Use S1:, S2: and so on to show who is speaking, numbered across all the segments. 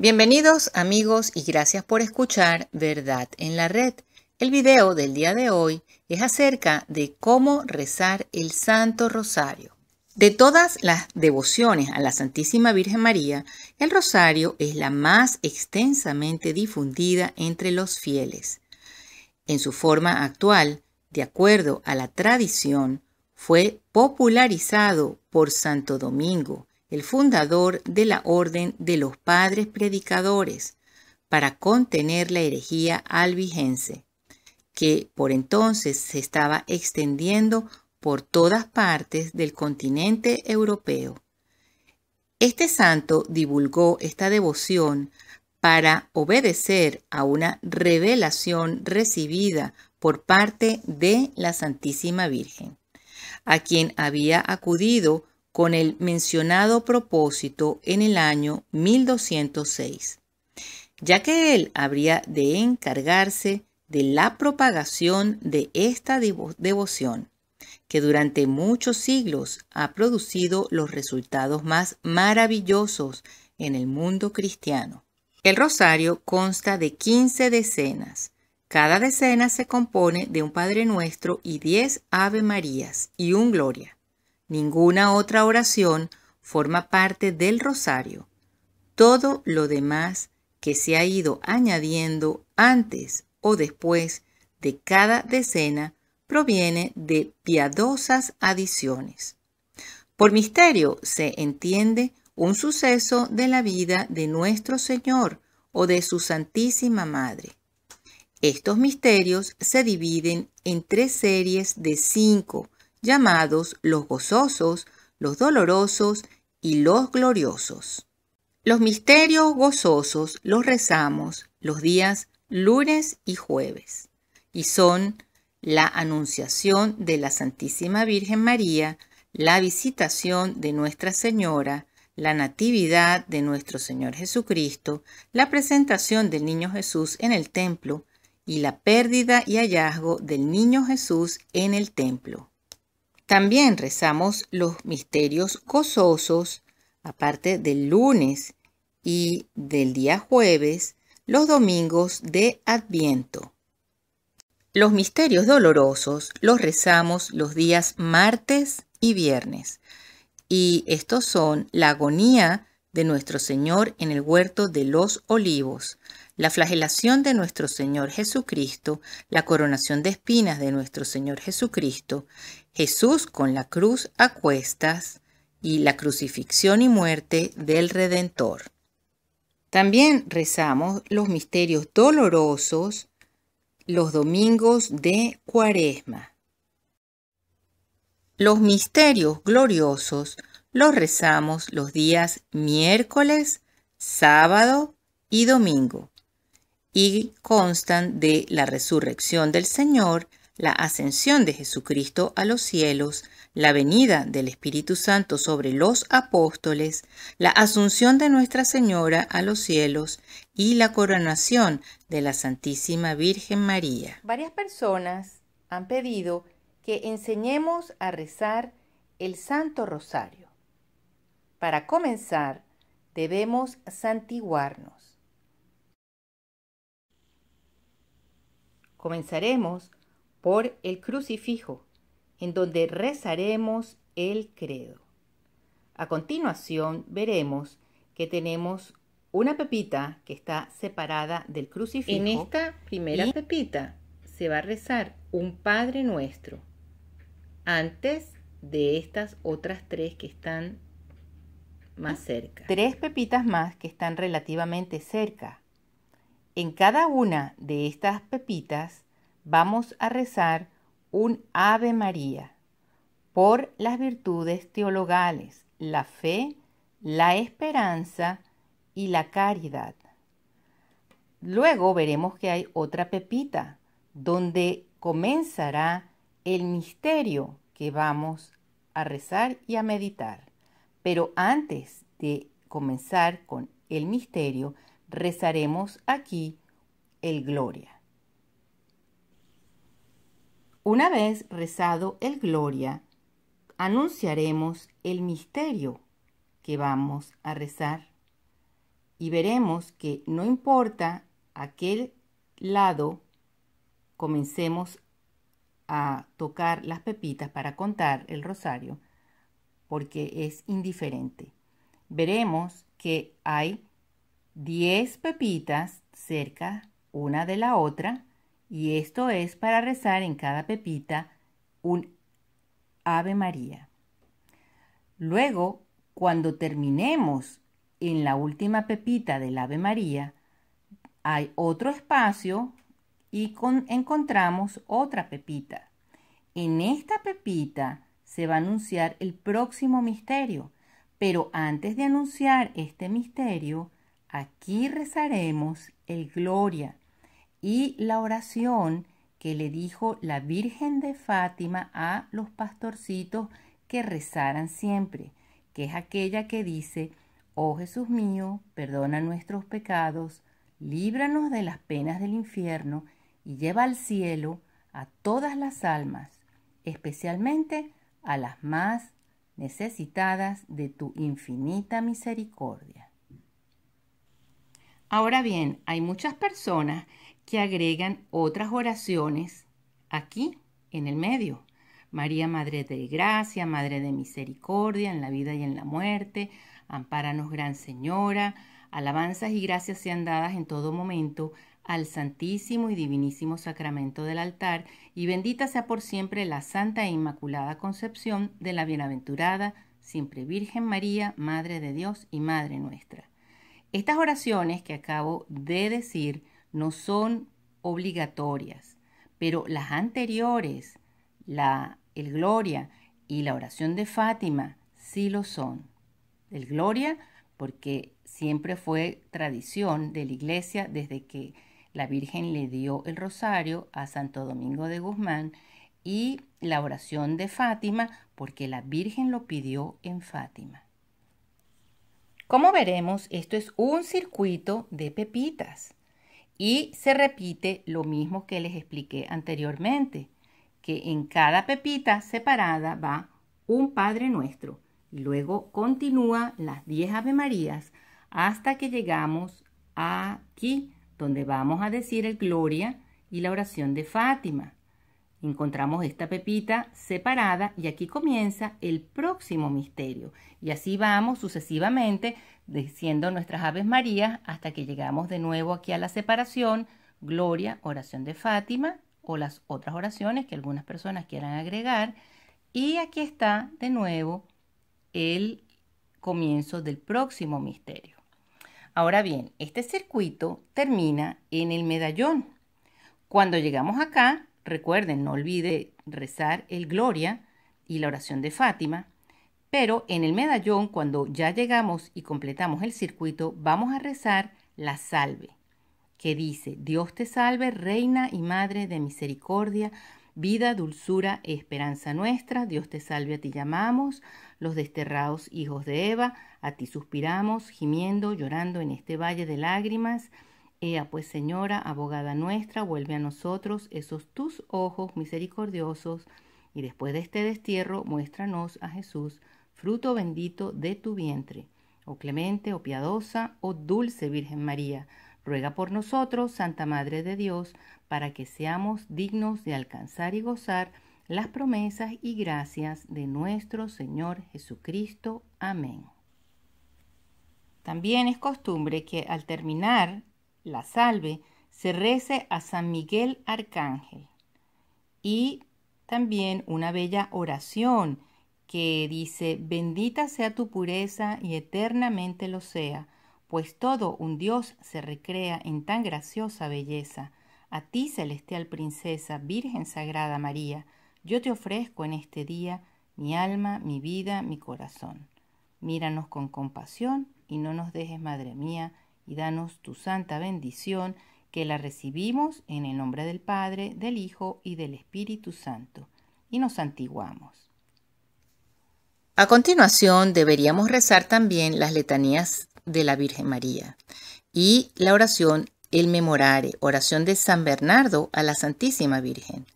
S1: Bienvenidos amigos y gracias por escuchar Verdad en la Red. El video del día de hoy es acerca de cómo rezar el Santo Rosario. De todas las devociones a la Santísima Virgen María, el Rosario es la más extensamente difundida entre los fieles. En su forma actual, de acuerdo a la tradición, fue popularizado por Santo Domingo, el fundador de la Orden de los Padres Predicadores, para contener la herejía albigense, que por entonces se estaba extendiendo por todas partes del continente europeo. Este santo divulgó esta devoción para obedecer a una revelación recibida por parte de la Santísima Virgen, a quien había acudido con el mencionado propósito en el año 1206, ya que él habría de encargarse de la propagación de esta devoción, que durante muchos siglos ha producido los resultados más maravillosos en el mundo cristiano. El rosario consta de 15 decenas. Cada decena se compone de un Padre Nuestro y 10 Ave Marías y un Gloria. Ninguna otra oración forma parte del rosario. Todo lo demás que se ha ido añadiendo antes o después de cada decena proviene de piadosas adiciones. Por misterio se entiende un suceso de la vida de nuestro Señor o de su Santísima Madre. Estos misterios se dividen en tres series de cinco llamados los gozosos, los dolorosos y los gloriosos. Los misterios gozosos los rezamos los días lunes y jueves y son la anunciación de la Santísima Virgen María, la visitación de Nuestra Señora, la natividad de nuestro Señor Jesucristo, la presentación del Niño Jesús en el templo y la pérdida y hallazgo del Niño Jesús en el templo. También rezamos los misterios gozosos, aparte del lunes y del día jueves, los domingos de Adviento. Los misterios dolorosos los rezamos los días martes y viernes, y estos son la agonía de nuestro Señor en el huerto de los olivos, la flagelación de nuestro Señor Jesucristo, la coronación de espinas de nuestro Señor Jesucristo, Jesús con la cruz a cuestas y la crucifixión y muerte del Redentor. También rezamos los misterios dolorosos los domingos de Cuaresma. Los misterios gloriosos los rezamos los días miércoles, sábado y domingo y constan de la resurrección del Señor la ascensión de Jesucristo a los cielos, la venida del Espíritu Santo sobre los apóstoles, la asunción de Nuestra Señora a los cielos y la coronación de la Santísima Virgen María. Varias personas han pedido que enseñemos a rezar el Santo Rosario. Para comenzar, debemos santiguarnos. Comenzaremos el crucifijo, en donde rezaremos el credo. A continuación veremos que tenemos una pepita que está separada del crucifijo. En esta primera pepita se va a rezar un Padre Nuestro antes de estas otras tres que están más cerca. Tres pepitas más que están relativamente cerca. En cada una de estas pepitas vamos a rezar un Ave María por las virtudes teologales, la fe, la esperanza y la caridad. Luego veremos que hay otra pepita, donde comenzará el misterio que vamos a rezar y a meditar. Pero antes de comenzar con el misterio, rezaremos aquí el Gloria. Una vez rezado el Gloria, anunciaremos el misterio que vamos a rezar y veremos que no importa aquel lado comencemos a tocar las pepitas para contar el rosario, porque es indiferente. Veremos que hay 10 pepitas cerca una de la otra y esto es para rezar en cada pepita un Ave María. Luego, cuando terminemos en la última pepita del Ave María, hay otro espacio y encontramos otra pepita. En esta pepita se va a anunciar el próximo misterio, pero antes de anunciar este misterio, aquí rezaremos el Gloria y la oración que le dijo la Virgen de Fátima a los pastorcitos que rezaran siempre, que es aquella que dice, Oh Jesús mío, perdona nuestros pecados, líbranos de las penas del infierno y lleva al cielo a todas las almas, especialmente a las más necesitadas de tu infinita misericordia. Ahora bien, hay muchas personas que agregan otras oraciones aquí, en el medio. María, Madre de Gracia, Madre de Misericordia, en la vida y en la muerte, ampáranos, Gran Señora, alabanzas y gracias sean dadas en todo momento al Santísimo y Divinísimo Sacramento del altar, y bendita sea por siempre la Santa e Inmaculada Concepción de la Bienaventurada, siempre Virgen María, Madre de Dios y Madre nuestra. Estas oraciones que acabo de decir no son obligatorias, pero las anteriores, la, el Gloria y la oración de Fátima, sí lo son. El Gloria porque siempre fue tradición de la iglesia desde que la Virgen le dio el rosario a Santo Domingo de Guzmán y la oración de Fátima porque la Virgen lo pidió en Fátima. Como veremos, esto es un circuito de pepitas. Y se repite lo mismo que les expliqué anteriormente, que en cada pepita separada va un Padre Nuestro. Y luego continúa las 10 Ave Marías hasta que llegamos aquí, donde vamos a decir el Gloria y la oración de Fátima. Encontramos esta pepita separada y aquí comienza el próximo misterio. Y así vamos sucesivamente diciendo nuestras Aves Marías hasta que llegamos de nuevo aquí a la separación, Gloria, oración de Fátima o las otras oraciones que algunas personas quieran agregar. Y aquí está de nuevo el comienzo del próximo misterio. Ahora bien, este circuito termina en el medallón. Cuando llegamos acá, Recuerden, no olvide rezar el Gloria y la oración de Fátima. Pero en el medallón, cuando ya llegamos y completamos el circuito, vamos a rezar la salve, que dice, Dios te salve, Reina y Madre de Misericordia, vida, dulzura y esperanza nuestra, Dios te salve, a ti llamamos, los desterrados hijos de Eva, a ti suspiramos, gimiendo, llorando en este valle de lágrimas, Ea pues, Señora, abogada nuestra, vuelve a nosotros esos tus ojos misericordiosos, y después de este destierro, muéstranos a Jesús, fruto bendito de tu vientre. Oh clemente, o oh piadosa, oh dulce Virgen María, ruega por nosotros, Santa Madre de Dios, para que seamos dignos de alcanzar y gozar las promesas y gracias de nuestro Señor Jesucristo. Amén. También es costumbre que al terminar la salve, se rece a San Miguel Arcángel. Y también una bella oración que dice, bendita sea tu pureza y eternamente lo sea, pues todo un Dios se recrea en tan graciosa belleza. A ti, celestial princesa, Virgen Sagrada María, yo te ofrezco en este día mi alma, mi vida, mi corazón. Míranos con compasión y no nos dejes, Madre mía, y danos tu santa bendición, que la recibimos en el nombre del Padre, del Hijo y del Espíritu Santo, y nos santiguamos. A continuación, deberíamos rezar también las letanías de la Virgen María y la oración El Memorare, oración de San Bernardo a la Santísima Virgen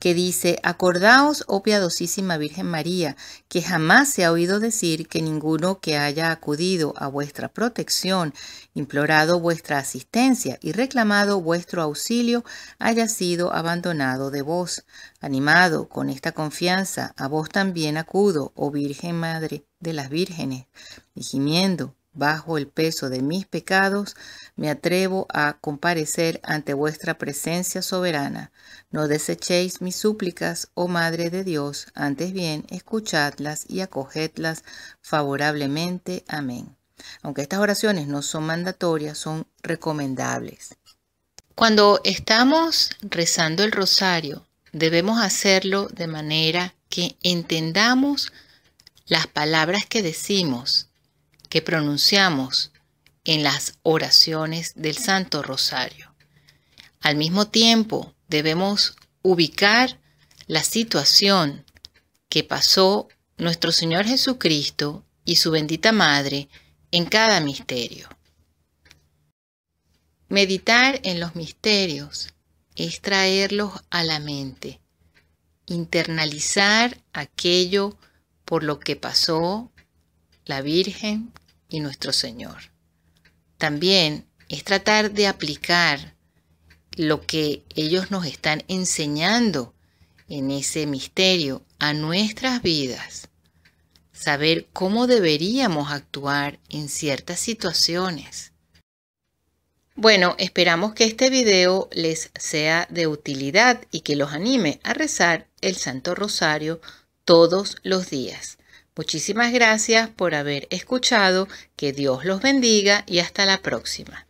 S1: que dice, Acordaos, oh piadosísima Virgen María, que jamás se ha oído decir que ninguno que haya acudido a vuestra protección, implorado vuestra asistencia y reclamado vuestro auxilio, haya sido abandonado de vos. Animado con esta confianza, a vos también acudo, oh Virgen Madre de las Vírgenes, y gimiendo, Bajo el peso de mis pecados, me atrevo a comparecer ante vuestra presencia soberana. No desechéis mis súplicas, oh Madre de Dios, antes bien, escuchadlas y acogedlas favorablemente. Amén. Aunque estas oraciones no son mandatorias, son recomendables. Cuando estamos rezando el rosario, debemos hacerlo de manera que entendamos las palabras que decimos que pronunciamos en las oraciones del Santo Rosario. Al mismo tiempo, debemos ubicar la situación que pasó nuestro Señor Jesucristo y su bendita Madre en cada misterio. Meditar en los misterios es traerlos a la mente, internalizar aquello por lo que pasó la Virgen y nuestro Señor. También es tratar de aplicar lo que ellos nos están enseñando en ese misterio a nuestras vidas. Saber cómo deberíamos actuar en ciertas situaciones. Bueno, esperamos que este video les sea de utilidad y que los anime a rezar el Santo Rosario todos los días. Muchísimas gracias por haber escuchado, que Dios los bendiga y hasta la próxima.